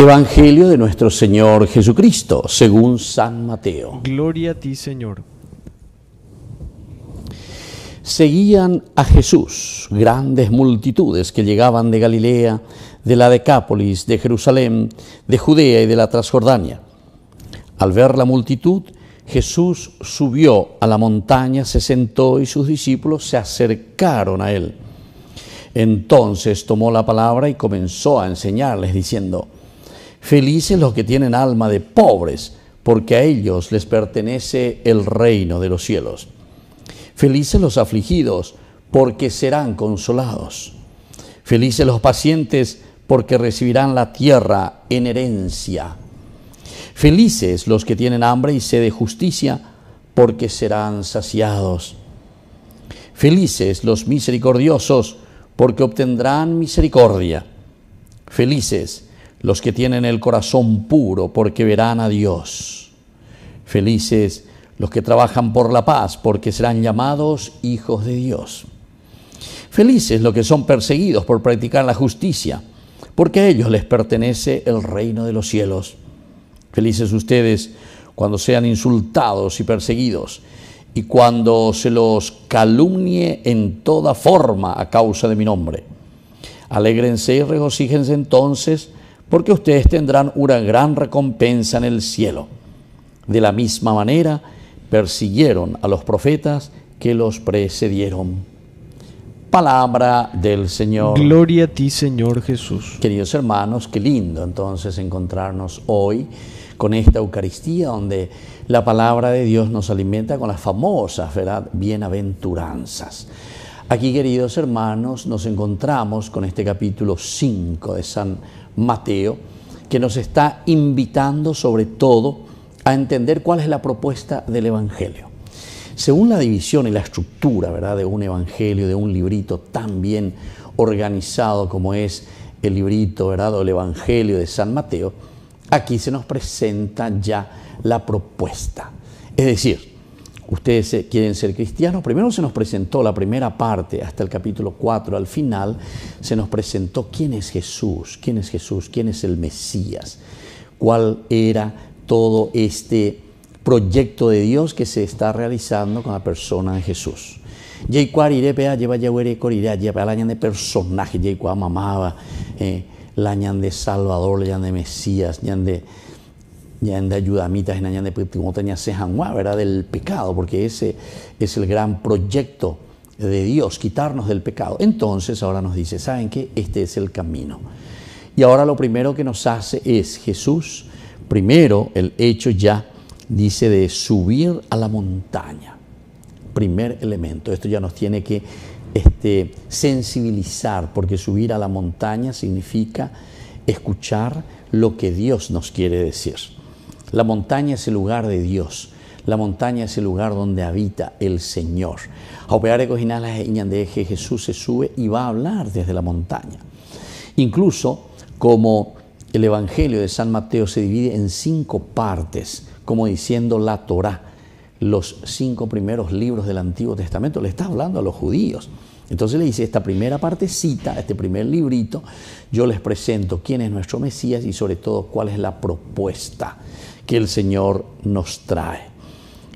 Evangelio de nuestro Señor Jesucristo, según San Mateo. Gloria a ti, Señor. Seguían a Jesús grandes multitudes que llegaban de Galilea, de la Decápolis, de Jerusalén, de Judea y de la Transjordania. Al ver la multitud, Jesús subió a la montaña, se sentó y sus discípulos se acercaron a él. Entonces tomó la palabra y comenzó a enseñarles diciendo, Felices los que tienen alma de pobres, porque a ellos les pertenece el reino de los cielos. Felices los afligidos, porque serán consolados. Felices los pacientes, porque recibirán la tierra en herencia. Felices los que tienen hambre y sed de justicia, porque serán saciados. Felices los misericordiosos, porque obtendrán misericordia. Felices los que tienen el corazón puro, porque verán a Dios. Felices los que trabajan por la paz, porque serán llamados hijos de Dios. Felices los que son perseguidos por practicar la justicia, porque a ellos les pertenece el reino de los cielos. Felices ustedes cuando sean insultados y perseguidos, y cuando se los calumnie en toda forma a causa de mi nombre. Alégrense y regocíjense entonces, porque ustedes tendrán una gran recompensa en el cielo. De la misma manera, persiguieron a los profetas que los precedieron. Palabra del Señor. Gloria a ti, Señor Jesús. Queridos hermanos, qué lindo entonces encontrarnos hoy con esta Eucaristía donde la palabra de Dios nos alimenta con las famosas, ¿verdad? Bienaventuranzas. Aquí, queridos hermanos, nos encontramos con este capítulo 5 de San Mateo, que nos está invitando sobre todo a entender cuál es la propuesta del Evangelio. Según la división y la estructura ¿verdad? de un Evangelio, de un librito tan bien organizado como es el librito ¿verdad? o Evangelio de San Mateo, aquí se nos presenta ya la propuesta. Es decir, ustedes eh, quieren ser cristianos, primero se nos presentó la primera parte, hasta el capítulo 4, al final se nos presentó quién es Jesús, quién es Jesús, quién es el Mesías, cuál era todo este proyecto de Dios que se está realizando con la persona de Jesús. iré irepea lleva yahuere corirá lleva la de personaje, Yeikuar mamaba, eh, la de Salvador, la de Mesías, la de de Ayudamitas en han Sejanguá, ¿verdad? Del pecado, porque ese es el gran proyecto de Dios, quitarnos del pecado. Entonces ahora nos dice, ¿saben qué? Este es el camino. Y ahora lo primero que nos hace es Jesús, primero el hecho ya, dice de subir a la montaña. Primer elemento, esto ya nos tiene que este, sensibilizar, porque subir a la montaña significa escuchar lo que Dios nos quiere decir. La montaña es el lugar de Dios. La montaña es el lugar donde habita el Señor. A operar las y de eje, Jesús se sube y va a hablar desde la montaña. Incluso como el Evangelio de San Mateo se divide en cinco partes, como diciendo la Torá, los cinco primeros libros del Antiguo Testamento, le está hablando a los judíos. Entonces le dice, esta primera partecita, este primer librito, yo les presento quién es nuestro Mesías y sobre todo cuál es la propuesta que el Señor nos trae.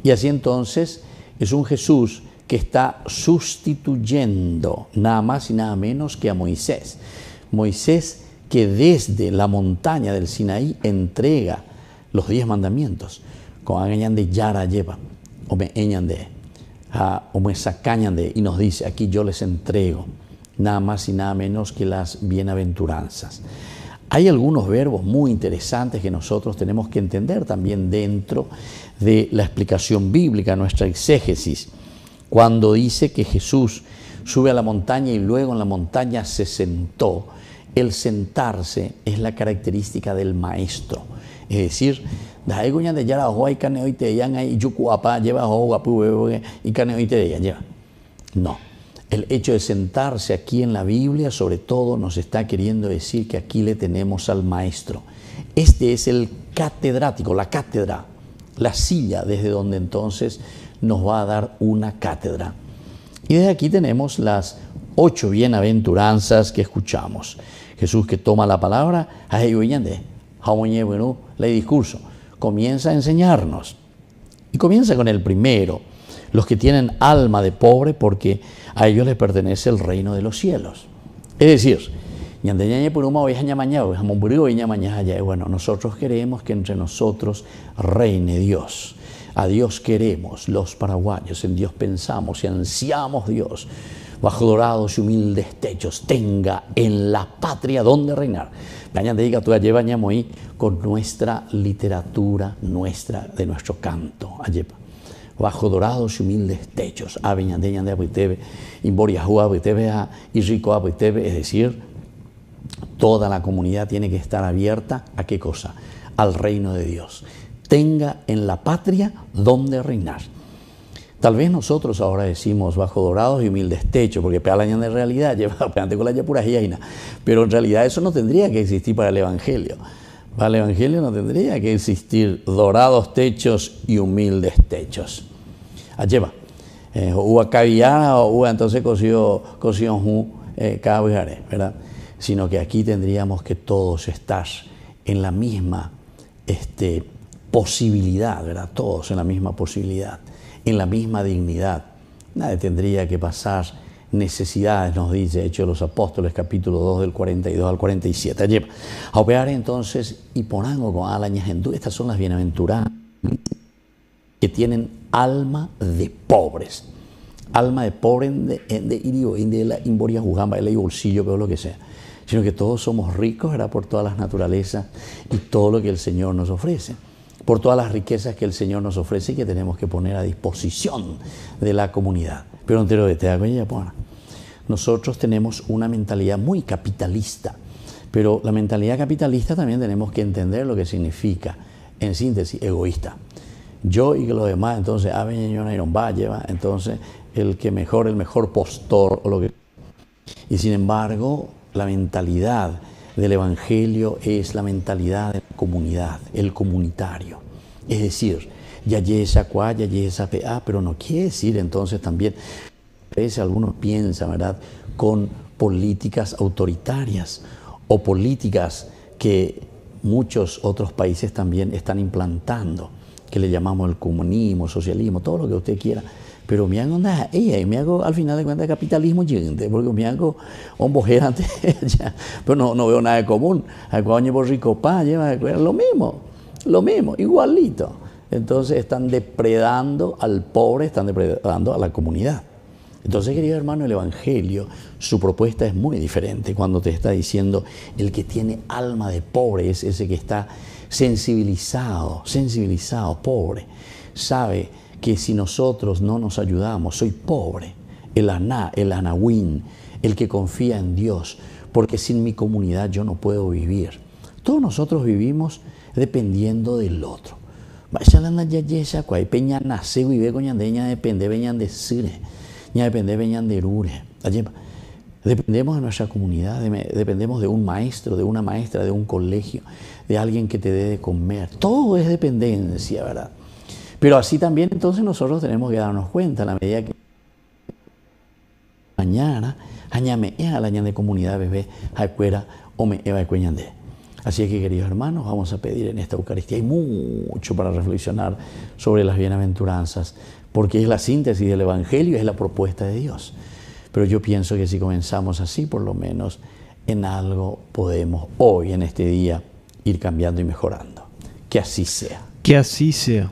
Y así entonces es un Jesús que está sustituyendo nada más y nada menos que a Moisés. Moisés que desde la montaña del Sinaí entrega los diez mandamientos. Con de Yara lleva, o me de a de y nos dice, aquí yo les entrego nada más y nada menos que las bienaventuranzas. Hay algunos verbos muy interesantes que nosotros tenemos que entender también dentro de la explicación bíblica, nuestra exégesis, cuando dice que Jesús sube a la montaña y luego en la montaña se sentó. El sentarse es la característica del maestro, es decir, no. El hecho de sentarse aquí en la Biblia, sobre todo, nos está queriendo decir que aquí le tenemos al maestro. Este es el catedrático, la cátedra, la silla desde donde entonces nos va a dar una cátedra. Y desde aquí tenemos las ocho bienaventuranzas que escuchamos. Jesús que toma la palabra, le discurso comienza a enseñarnos. Y comienza con el primero, los que tienen alma de pobre, porque a ellos les pertenece el reino de los cielos. Es decir, bueno, nosotros queremos que entre nosotros reine Dios. A Dios queremos los paraguayos, en Dios pensamos y ansiamos Dios bajo dorados y humildes techos, tenga en la patria donde reinar. diga, tú allí con nuestra literatura, nuestra, de nuestro canto, allí bajo dorados y humildes techos, aveñandeña de Abuitebe, tebe y Rico es decir, toda la comunidad tiene que estar abierta a qué cosa, al reino de Dios. Tenga en la patria donde reinar. Tal vez nosotros ahora decimos bajo dorados y humildes techos, porque año de realidad, lleva adelante con la yapura pero en realidad eso no tendría que existir para el Evangelio. Para el Evangelio no tendría que existir dorados techos y humildes techos. Ah, lleva, hubo eh, caviar o entonces cosió cosió cada ¿verdad? Sino que aquí tendríamos que todos estar en la misma este, posibilidad, ¿verdad? Todos en la misma posibilidad en la misma dignidad. Nadie tendría que pasar necesidades, nos dice Hechos de los Apóstoles, capítulo 2, del 42 al 47. Allí, a operar entonces y algo, con alañas en Estas son las bienaventuradas que tienen alma de pobres. Alma de pobre en de, en en de la imboria jugamba, el bolsillo, pero lo que sea. Sino que todos somos ricos, era por todas las naturalezas y todo lo que el Señor nos ofrece por todas las riquezas que el Señor nos ofrece y que tenemos que poner a disposición de la comunidad. Pero entero de nosotros tenemos una mentalidad muy capitalista, pero la mentalidad capitalista también tenemos que entender lo que significa, en síntesis, egoísta. Yo y los demás, entonces, ah, a Iron entonces, el que mejor, el mejor postor o lo que. Y sin embargo, la mentalidad del Evangelio es la mentalidad de la comunidad, el comunitario. Es decir, ya esa ya ya esa pea, pero no quiere decir entonces también, a veces algunos piensan, ¿verdad?, con políticas autoritarias o políticas que muchos otros países también están implantando, que le llamamos el comunismo, socialismo, todo lo que usted quiera pero me hago nada... ella me hago al final de cuentas capitalismo gigante porque me hago un bojerante pero no, veo nada de común por ah, rico pa pues, lo mismo lo mismo igualito entonces están depredando al pobre están depredando a la comunidad entonces, querido hermano, el Evangelio, su propuesta es muy diferente cuando te está diciendo el que tiene alma de pobre es ese que está sensibilizado, sensibilizado, pobre, sabe que si nosotros no nos ayudamos, soy pobre, el aná, el anahuín, el que confía en Dios, porque sin mi comunidad yo no puedo vivir. Todos nosotros vivimos dependiendo del otro. peña depende de depende Dependemos de nuestra comunidad, dependemos de un maestro, de una maestra, de un colegio, de alguien que te dé de comer. Todo es dependencia, ¿verdad? Pero así también entonces nosotros tenemos que darnos cuenta, a la medida que mañana, añame a la de comunidad bebé, acuera, o me eva de Así es que queridos hermanos, vamos a pedir en esta Eucaristía, hay mucho para reflexionar sobre las bienaventuranzas, porque es la síntesis del Evangelio, es la propuesta de Dios. Pero yo pienso que si comenzamos así, por lo menos en algo podemos hoy, en este día, ir cambiando y mejorando. Que así sea. Que así sea.